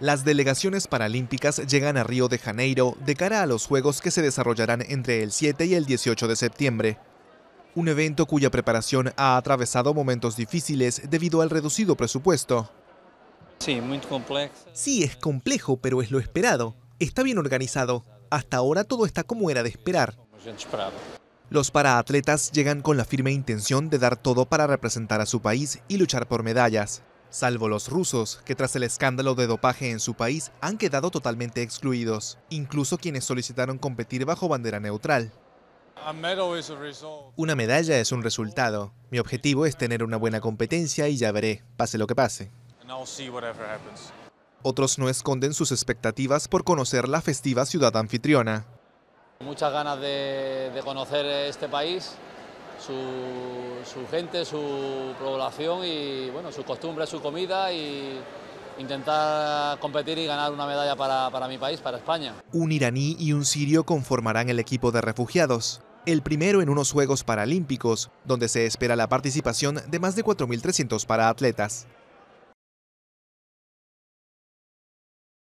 Las delegaciones paralímpicas llegan a Río de Janeiro de cara a los Juegos que se desarrollarán entre el 7 y el 18 de septiembre. Un evento cuya preparación ha atravesado momentos difíciles debido al reducido presupuesto. Sí, es complejo, pero es lo esperado. Está bien organizado. Hasta ahora todo está como era de esperar. Los paraatletas llegan con la firme intención de dar todo para representar a su país y luchar por medallas salvo los rusos, que tras el escándalo de dopaje en su país han quedado totalmente excluidos, incluso quienes solicitaron competir bajo bandera neutral. Una medalla es un resultado. Mi objetivo es tener una buena competencia y ya veré, pase lo que pase. Otros no esconden sus expectativas por conocer la festiva ciudad anfitriona. Muchas ganas de, de conocer este país, su, gente, su población y bueno, su su comida y intentar competir y ganar una medalla para, para mi país, para España. Un iraní y un sirio conformarán el equipo de refugiados el primero en unos Juegos Paralímpicos, donde se espera la participación de más de 4.300 atletas.